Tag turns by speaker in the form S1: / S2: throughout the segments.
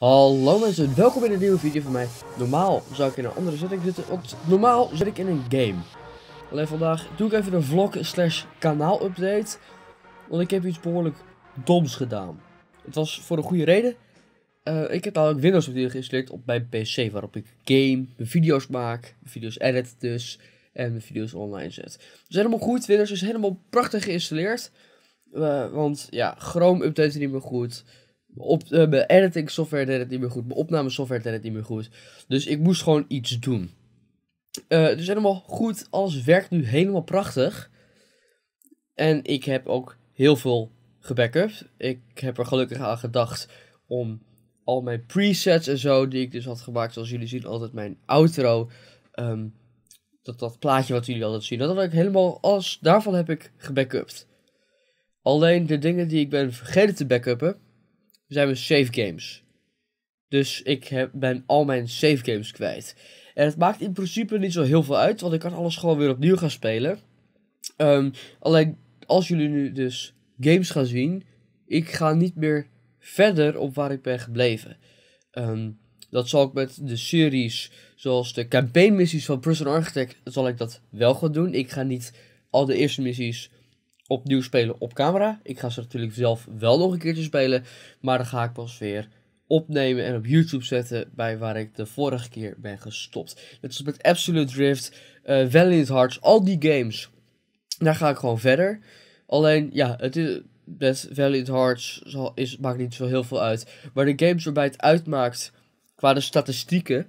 S1: Hallo mensen, welkom in een nieuwe video van mij. Normaal zou ik in een andere setting zitten, want normaal zit ik in een game. Alleen vandaag doe ik even een vlog slash kanaal update. Want ik heb iets behoorlijk doms gedaan. Het was voor een goede reden. Eh, ik heb namelijk Windows opnieuw geïnstalleerd op mijn PC, waarop ik game, mijn video's maak, mijn video's edit dus, en mijn video's online zet. Dus helemaal goed, Windows is helemaal prachtig geïnstalleerd. Eh, want ja, Chrome update niet meer goed. Op, eh, mijn editing software deed het niet meer goed. Mijn opname software deed het niet meer goed. Dus ik moest gewoon iets doen. dus helemaal goed. Alles werkt nu helemaal prachtig. En ik heb ook heel veel gebackupt. Ik heb er gelukkig aan gedacht om al mijn presets en zo die ik dus had gemaakt. Zoals jullie zien altijd mijn outro. Ehm, dat, dat plaatje wat jullie altijd zien. Dat had ik helemaal als daarvan heb ik gebackupt. Alleen de dingen die ik ben vergeten te backuppen zijn mijn safe games. Dus ik heb, ben al mijn safe games kwijt. En het maakt in principe niet zo heel veel uit, want ik kan alles gewoon weer opnieuw gaan spelen. Ehm, alleen als jullie nu dus games gaan zien, ik ga niet meer verder op waar ik ben gebleven. Ehm, dat zal ik met de series, zoals de campaign missies van Prison Architect, zal ik dat wel gaan doen. Ik ga niet al de eerste missies opnieuw spelen op camera. Ik ga ze natuurlijk zelf wel nog een keertje spelen. Maar dan ga ik pas weer opnemen en op YouTube zetten bij waar ik de vorige keer ben gestopt. Net zoals met Absolute Drift, uh, eh, Valiant Hearts, al die games. Daar ga ik gewoon verder. Alleen, ja, het is, met Valiant Hearts is, maakt niet zo heel veel uit. Maar de games waarbij het uitmaakt qua de statistieken...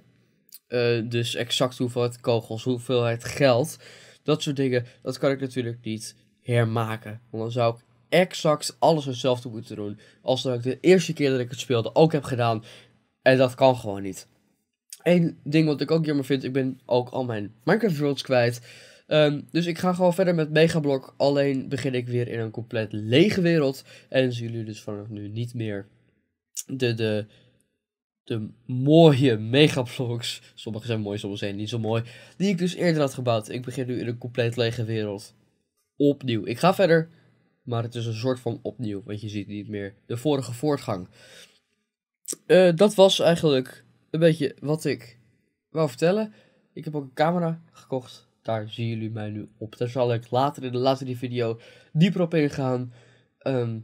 S1: Eh, dus exact hoeveelheid kogels, hoeveelheid geld, dat soort dingen, dat kan ik natuurlijk niet hermaken. Want dan zou ik exact alles hetzelfde moeten doen. Als dat ik de eerste keer dat ik het speelde ook heb gedaan. En dat kan gewoon niet. Eén ding wat ik ook jammer vind, ik ben ook al mijn Minecraft worlds kwijt. Ehm, dus ik ga gewoon verder met Megablok. Alleen begin ik weer in een compleet lege wereld. En zien jullie dus vanaf nu niet meer de, de, de mooie megablocks. Sommige zijn mooi, sommige zijn niet zo mooi. Die ik dus eerder had gebouwd. Ik begin nu in een compleet lege wereld opnieuw. Ik ga verder, maar het is een soort van opnieuw, want je ziet niet meer de vorige voortgang. Eh, dat was eigenlijk een beetje wat ik wou vertellen. Ik heb ook een camera gekocht. Daar zien jullie mij nu op. Daar zal ik later in de latere video dieper op ingaan. Ehm,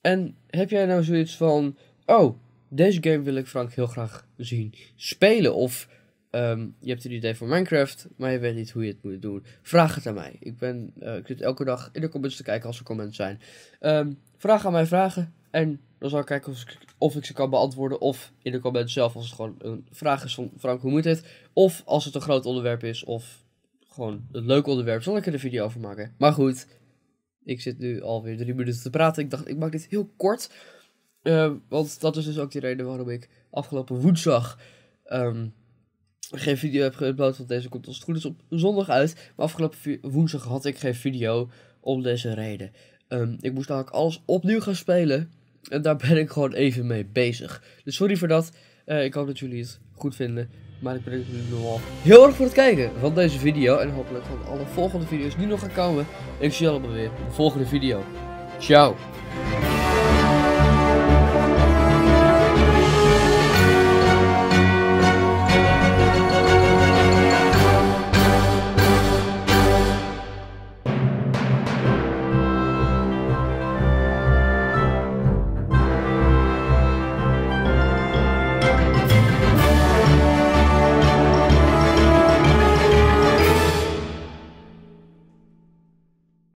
S1: en heb jij nou zoiets van... Oh, deze game wil ik Frank heel graag zien spelen. Of Ehm, je hebt een idee voor Minecraft, maar je weet niet hoe je het moet doen. Vraag het aan mij. Ik, ben, eh, ik zit elke dag in de comments te kijken als er comments zijn. Ehm, vraag aan mij vragen en dan zal ik kijken of ik, ze kan beantwoorden. Of in de comments zelf als het gewoon een vraag is van Frank, hoe moet het? Of als het een groot onderwerp is of gewoon een leuk onderwerp, zal ik er een video over maken. Maar goed, ik zit nu alweer drie minuten te praten. Ik dacht, ik maak dit heel kort. Ehm, want dat is dus ook de reden waarom ik afgelopen woensdag geen video heb geüpload, want deze komt als het goed is op zondag uit. Maar afgelopen woensdag had ik geen video om deze reden. Ehm, ik moest namelijk alles opnieuw gaan spelen. En daar ben ik gewoon even mee bezig. Dus sorry voor dat. Eh, ik hoop dat jullie het goed vinden. Maar ik bedank jullie wel. heel erg voor het kijken van deze video. En hopelijk van alle volgende video's die nog gaan komen. ik zie jullie allemaal weer in de volgende video. Ciao!